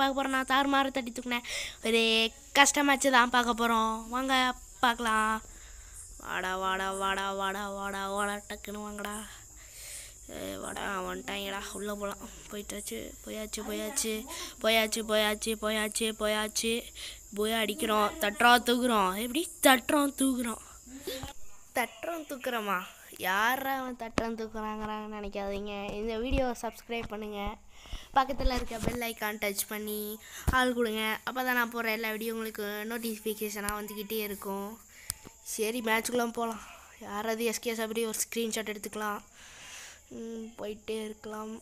பார்க்க போகிறோம் நான் தாறுமாறு தட்டி தூக்கினேன் ஒரு கஷ்டமாச்சு தான் பார்க்க போகிறோம் வாங்க பார்க்கலாம் வாடா வாடா வாடா வாடா வாடா வாடா டக்குன்னு வாங்கடா வாடா வந்துட்டாங்கடா உள்ளே போகலாம் போயிட்டாச்சு போயாச்சு போயாச்சு போயாச்சு போயாச்சு போயாச்சு போயாச்சு போய் அடிக்கிறோம் தட்டுறோம் தூக்குறோம் எப்படி தட்டுறோம் தூக்குறோம் தட்டுறோம் தூக்குறோமா யாரை அவன் தட்டம் தூக்குறாங்கிறாங்கன்னு நினைக்காதீங்க இந்த வீடியோவை சப்ஸ்கிரைப் பண்ணுங்கள் பக்கத்தில் இருக்க பெல் ஐக்கான் டச் பண்ணி ஆள் கொடுங்க அப்போ தான் நான் போகிற எல்லா வீடியோ உங்களுக்கு நோட்டிஃபிகேஷனாக வந்துக்கிட்டே இருக்கும் சரி மேட்ச்சுக்குலாம் போகலாம் யாராவது எஸ்கேஸ் அப்படி ஒரு ஸ்க்ரீன்ஷாட் எடுத்துக்கலாம் போயிட்டே இருக்கலாம்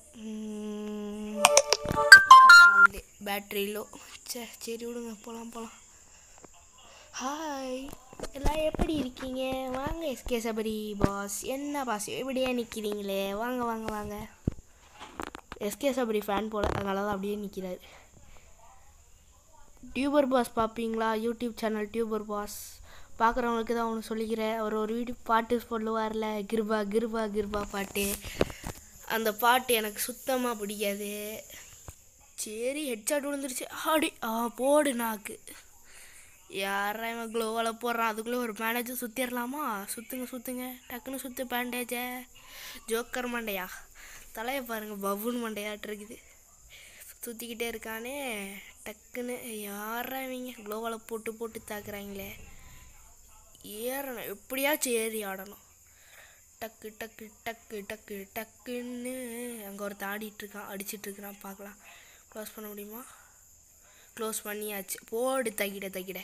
பேட்டரியிலோ சே சரி விடுங்க போகலாம் போகலாம் ஹாய் எல்லாம் எப்படி இருக்கீங்க வாங்க எஸ்கே சபரி பாஸ் என்ன பாஸ் எப்படியே நிற்கிறீங்களே வாங்க வாங்க வாங்க எஸ்கே சபரி ஃபேன் போல அதனால தான் அப்படியே நிற்கிறாரு டியூபர் பாஸ் பார்ப்பீங்களா யூடியூப் சேனல் டியூபர் பாஸ் பார்க்குறவங்களுக்கு தான் ஒன்று சொல்லிக்கிறேன் அவர் ஒரு வீடியோ பாட்டு சொல்லுவார்ல கிருபா கிருபா கிருபா பாட்டு அந்த பாட்டு எனக்கு சுத்தமாக பிடிக்காது சரி ஹெட்ஷாட் விழுந்துருச்சு ஆடி ஆ போடு நாக்கு யாரா இவன் க்ளோவால் போடுறான் அதுக்குள்ளே ஒரு பேண்டேஜை சுற்றிடலாமா சுற்றுங்க சுற்றுங்க டக்குன்னு சுற்று பேண்டேஜை ஜோக்கர் மண்டையா தலையை பாருங்கள் பவுன் மண்டையாட்டு இருக்குது சுற்றிக்கிட்டே இருக்கானே டக்குன்னு யாரா இவங்க க்ளோவால் போட்டு போட்டு தாக்குறாங்களே ஏறணும் எப்படியாச்சும் ஏறி ஆடணும் டக்கு டக்கு டக்கு டக்கு டக்குன்னு அங்கே ஒருத்தன் ஆடிட்டுருக்கான் அடிச்சிட்ருக்கிறான் பார்க்கலாம் க்ளோஸ் பண்ண முடியுமா க்ளோஸ் பண்ணியாச்சு போடு தகிட தகிட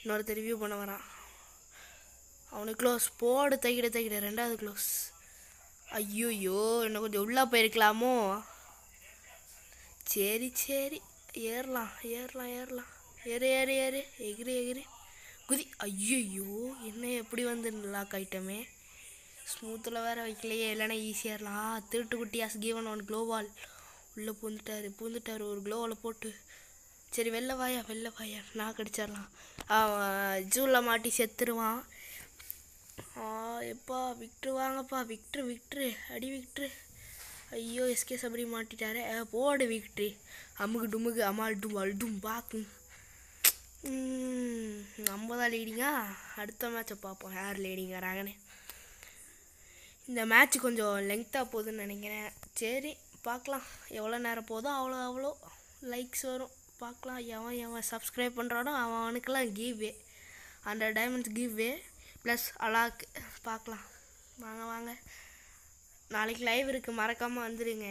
இன்னொருத்தர் ரிவ்யூ பண்ண வரான் அவனுக்கு க்ளோஸ் போடு தகிட தகிட ரெண்டாவது க்ளோஸ் ஐயோயோ இன்னும் கொஞ்சம் உள்ளே போயிருக்கலாமோ சரி சரி ஏறலாம் ஏறலாம் ஏறலாம் ஏறு ஏறு ஏறு எகிரி எகிரி குதி ஐயோயோ என்ன எப்படி வந்து லாக் ஐட்டமே ஸ்மூத்தில் வேறு வைக்கலையே இல்லைன்னா ஈஸியாக இருக்கலாம் திருட்டு குட்டியாஸ் கீவன் ஒன் க்ளோவால் உள்ளே பூந்துட்டார் பூந்துட்டார் ஒரு க்ளோவில் போட்டு சரி வெளில வாயா வெளில வாயா நான் கடிச்சிடலாம் அவன் ஜூவில் மாட்டி செத்துருவான் எப்பா விக்ட்ரு வாங்கப்பா விக்ட்ரு விக்ட்ரு அடி விக்ட்ரு ஐயோ எஸ்கே சபரி மாட்டிட்டாரே போடு விக்ட்ரி அமுகு டுமுகு அமால் டும் அல்டும் பாக்கும் நம்ம தான் லீடிங்கா அடுத்த மேட்சை பார்ப்போம் யார் லீடிங் வராங்கன்னு இந்த மேட்ச் கொஞ்சம் லெங்க்த்தாக போகுதுன்னு நினைக்கிறேன் சரி பார்க்கலாம் எவ்வளோ நேரம் போதும் அவ்வளோ அவ்வளோ லைக்ஸ் வரும் பார்க்கலாம் எவன் எவன் சப்ஸ்கிரைப் பண்ணுறானோ அவன் அவனுக்கெல்லாம் giveaway hundred diamonds giveaway plus அலாக் பார்க்கலாம் வாங்க வாங்க நாளைக்கு லைவ் இருக்குது மறக்காமல் வந்துடுங்க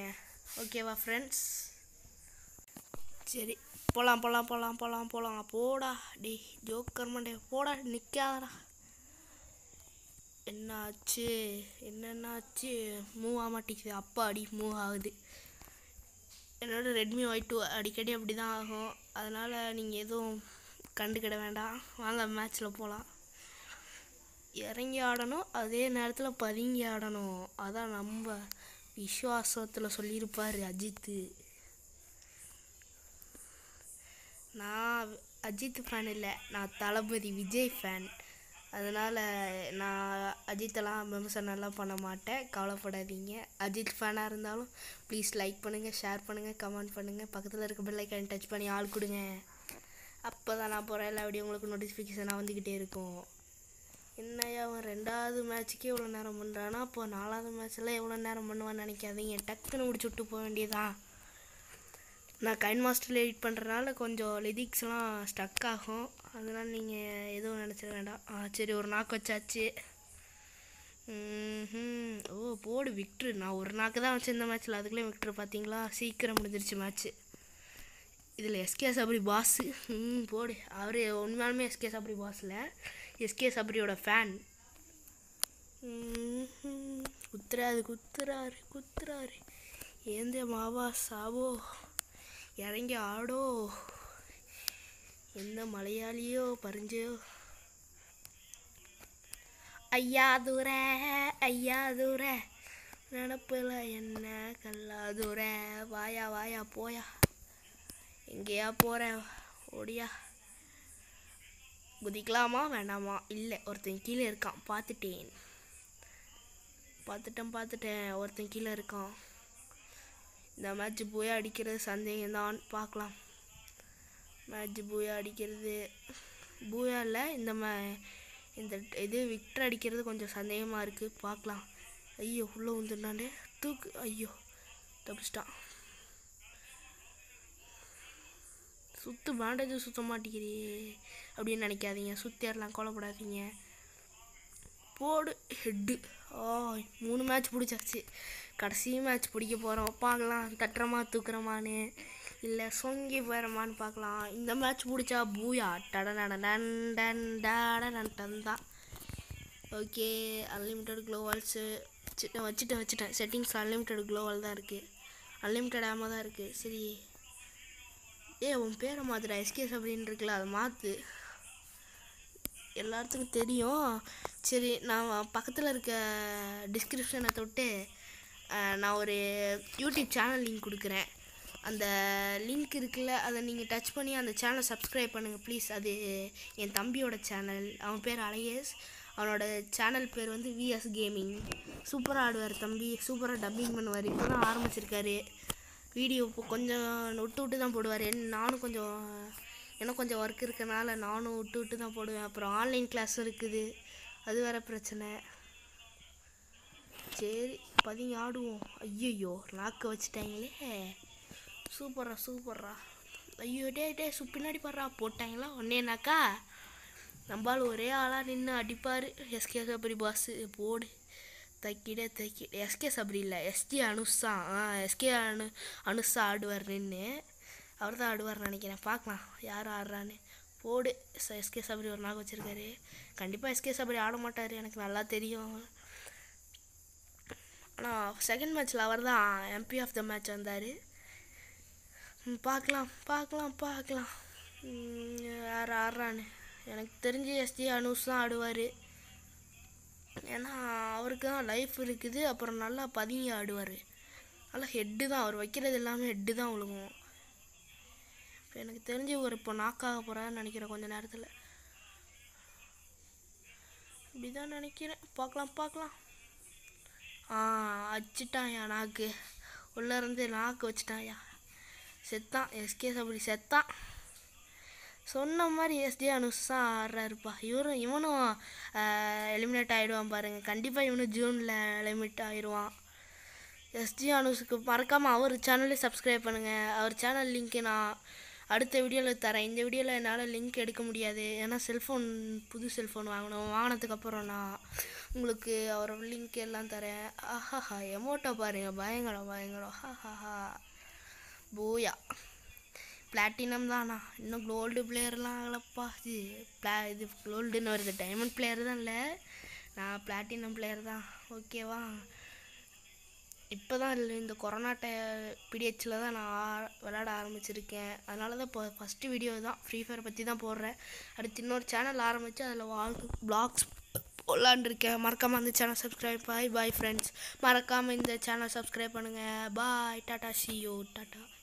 ஓகேவா ஃப்ரெண்ட்ஸ் சரி போகலாம் போகலாம் போகலாம் போகலாம் போகலாம் போடா டி ஜோக்கர் மண்டே போடா நிற்காதடா என்னாச்சு என்னென்னாச்சு மூவ் ஆக மாட்டேங்குது அப்பா அடி மூவ் ஆகுது என்னோடய ரெட்மி ஒய் டூ அடிக்கடி அப்படி தான் ஆகும் அதனால் நீங்கள் எதுவும் கண்டுக்கிட வேண்டாம் வாங்க மேட்ச்சில் போகலாம் இறங்கி ஆடணும் அதே நேரத்தில் பதுங்கி ஆடணும் அதான் நம்ம விஸ்வாசத்தில் சொல்லியிருப்பார் அஜித்து நான் அஜித் ஃபேன் இல்லை நான் தளபதி விஜய் ஃபேன் அதனால் நான் அஜித்தெல்லாம் விமர்சனம்லாம் பண்ண மாட்டேன் கவலைப்படாதீங்க அஜித் ஃபேனாக இருந்தாலும் ப்ளீஸ் லைக் பண்ணுங்கள் ஷேர் பண்ணுங்கள் கமெண்ட் பண்ணுங்கள் பக்கத்தில் இருக்க பெல்லைக்கான டச் பண்ணி ஆள் கொடுங்க அப்போ தான் நான் போகிறேன் எல்லா வீடியோ உங்களுக்கு நோட்டிஃபிகேஷனாக வந்துக்கிட்டே இருக்கும் என்னையா அவன் ரெண்டாவது மேட்ச்சுக்கே இவ்வளோ நேரம் பண்ணுறானா அப்போ நாலாவது மேட்ச்செல்லாம் எவ்வளோ நேரம் பண்ணுவான்னு நினைக்காதீங்க டக்குன்னு முடிச்சு விட்டு போக வேண்டியதான் நான் கைன் மாஸ்டரில் எடிட் பண்ணுறதுனால கொஞ்சம் லிரிக்ஸ்லாம் ஸ்டக் ஆகும் அதனால் நீங்கள் எதுவும் நினச்சிட வேண்டாம் ஆ சரி ஒரு நாக்கு வச்சாச்சு ஓ போடு விக்ட்ரு நான் ஒரு நாக்கு தான் வச்சிருந்த மேட்ச்சில் அதுக்குள்ளே விக்ட்ரு பார்த்தீங்களா சீக்கிரம் முடிஞ்சிருச்சு மேட்ச்சு இதில் எஸ்கே சபரி பாஸு ம் போடு அவர் உண்மையாலுமே எஸ்கே சபரி பாஸில் எஸ்கே சபரியோட ஃபேன் குத்துறாரு குத்துறாரு குத்துறாரு ஏந்த மாவா சாவோ இறங்கி ஆடோ எந்த மலையாளியோ பறிஞ்சோ ஐயா தூர ஐயா தூர நினப்பில் என்ன கல்லா தூர வாயா வாயா போயா எங்கேயா போகிறேன் ஓடியா குதிக்கலாமா வேண்டாமா இல்லை ஒருத்தன் கீழே இருக்கான் பார்த்துட்டேன் பார்த்துட்டேன் பார்த்துட்டேன் ஒருத்தன் கீழே இருக்கான் இந்த மேட்ச் போய் அடிக்கிறது சந்தேகம்தான் பார்க்கலாம் மேட்ச் போய் அடிக்கிறது பூயா இல்லை இந்த மே இந்த இது விக்டர் அடிக்கிறது கொஞ்சம் சந்தேகமாக இருக்குது பார்க்கலாம் ஐயோ உள்ளே வந்துடுனாண்டே தூக்கு ஐயோ தப்பிச்சிட்டான் சுற்று பேண்டேஜ் சுத்த மாட்டேங்கிறியே அப்படின்னு நினைக்காதீங்க சுற்றிடலாம் கோலப்படாதீங்க போடு ஹெட்டு ஆ மூணு மேட்ச் பிடிச்சாச்சு கடைசி மேட்ச் பிடிக்க போகிறோம் பார்க்கலாம் தட்டுறமா தூக்குறமான்னு இல்லை சொங்கி போயிடமான்னு பார்க்கலாம் இந்த மேட்ச் பிடிச்சா பூயா டட டன் தான் ஓகே அன்லிமிட்டட் க்ளோவால்ஸு வச்சுட்டேன் வச்சுட்டேன் செட்டிங்ஸ் அன்லிமிட்டட் க்ளோவால் தான் இருக்குது அன்லிமிட்டட் ஆமாம் தான் இருக்குது சரி ஏ உன் பேரை மாற்றுடா எஸ்கேஸ் அப்படின்னு இருக்குல்ல அதை மாற்று எல்லாத்துக்கும் தெரியும் சரி நான் பக்கத்தில் இருக்க டிஸ்கிரிப்ஷனை தொட்டு நான் ஒரு யூடியூப் சேனல் லிங்க் கொடுக்குறேன் அந்த லிங்க் இருக்குல்ல அதை நீங்கள் டச் பண்ணி அந்த சேனலை சப்ஸ்கிரைப் பண்ணுங்கள் ப்ளீஸ் அது என் தம்பியோட சேனல் அவன் பேர் அலையஸ் அவனோட சேனல் பேர் வந்து விஎஸ் கேமிங் சூப்பராக ஆடுவார் தம்பி சூப்பராக டப்பிங் பண்ணுவார் இப்போ தான் ஆரம்பிச்சிருக்காரு வீடியோ இப்போ கொஞ்சம் விட்டு விட்டு தான் போடுவார் நானும் கொஞ்சம் எனக்கு கொஞ்சம் ஒர்க் இருக்கனால நானும் விட்டு விட்டு தான் போடுவேன் அப்புறம் ஆன்லைன் கிளாஸும் இருக்குது அது வேறு பிரச்சனை சரி பதிங்க ஆடுவோம் ஐயையோ லாக்கை வச்சுட்டாங்களே சூப்பர்ரா சூப்பரா ஐயோ டே டே சு பின்னாடி பாடுறா போட்டாங்களா ஒன்னேனாக்கா நம்மால் ஒரே ஆளாக நின்று அடிப்பார் எஸ்கே சபரி பாஸு போடு தைக்கிடே தைக்கிட எஸ்கே சபரி இல்லை எஸ்கே அனுஷா ஆ எஸ்கே அனு அனுஷா ஆடுவார் நின்று அவர் தான் ஆடுவார் நினைக்கிறேன் பார்க்கலாம் யார் ஆடுறான்னு போடு எஸ்கே சபரி ஒரு நாள் வச்சுருக்காரு கண்டிப்பாக எஸ்கே சபரி ஆட மாட்டார் எனக்கு நல்லா தெரியும் ஆனால் செகண்ட் மேட்ச்சில் அவர் தான் எம்பி ஆஃப் த மேட்ச் வந்தார் பார்க்கலாம் பார்க்கலாம் பார்க்கலாம் யார் ஆடுறான்னு எனக்கு தெரிஞ்சு எஸ்டி அனுஸ் தான் ஆடுவார் ஏன்னா அவருக்கு தான் லைஃப் இருக்குது அப்புறம் நல்லா பதுங்கி ஆடுவார் நல்லா ஹெட்டு தான் அவர் வைக்கிறது எல்லாமே ஹெட்டு தான் விழுகும் இப்போ எனக்கு தெரிஞ்சு ஒரு இப்போ நாக்காக போகிறான்னு நினைக்கிறேன் கொஞ்சம் நேரத்தில் இப்படி தான் நினைக்கிறேன் பார்க்கலாம் பார்க்கலாம் ஆ வச்சிட்டாயா நாக்கு உள்ளே இருந்து நாக்கு வச்சிட்டாயா செத்தான் எஸ்கே அப்படி செத்தான் சொன்ன மாதிரி எஸ்ஜே அனுஷ் ஆடுறாருப்பா இவரும் இவனும் எலிமினேட் ஆகிடுவான் பாருங்கள் கண்டிப்பாக இவனும் ஜூனில் எலிமினேட் ஆயிடுவான் எஸ்ஜி அனுஷுக்கு மறக்காமல் அவர் சேனலே சப்ஸ்கிரைப் பண்ணுங்கள் அவர் சேனல் லிங்க்கு நான் அடுத்த வீடியோவில் தரேன் இந்த வீடியோவில் என்னால் லிங்க் எடுக்க முடியாது ஏன்னா செல்ஃபோன் புது செல்ஃபோன் வாங்கணும் வாங்கினதுக்கப்புறம் நான் உங்களுக்கு அவர் லிங்க் எல்லாம் தரேன் ஆஹாஹா எமோட்டோ பாருங்கள் பயங்கரம் பயங்கரம் ஹாஹா போயா பிளாட்டினம் தானா இன்னும் கோல்டு பிளேயர்லாம் ஆகலப்பா இது பிளா இது கோல்டுன்னு வருது டைமண்ட் பிளேயர் தான் இல்லை நான் பிளாட்டினம் பிளேயர் தான் ஓகேவா இப்போ தான் இல்லை இந்த கொரோனா டை பிடிஹெச்சில் தான் நான் விளாட ஆரம்பிச்சிருக்கேன் அதனால தான் இப்போ ஃபஸ்ட்டு வீடியோ தான் ஃப்ரீ ஃபயர் பற்றி தான் போடுறேன் அடுத்து இன்னொரு சேனல் ஆரம்பித்து அதில் வாழ் பிளாக்ஸ் போடலான்ருக்கேன் மறக்காமல் அந்த channel subscribe bye bye friends மறக்காமல் இந்த சேனல் சப்ஸ்கிரைப் பண்ணுங்கள் பாய் டாட்டா சி டாட்டா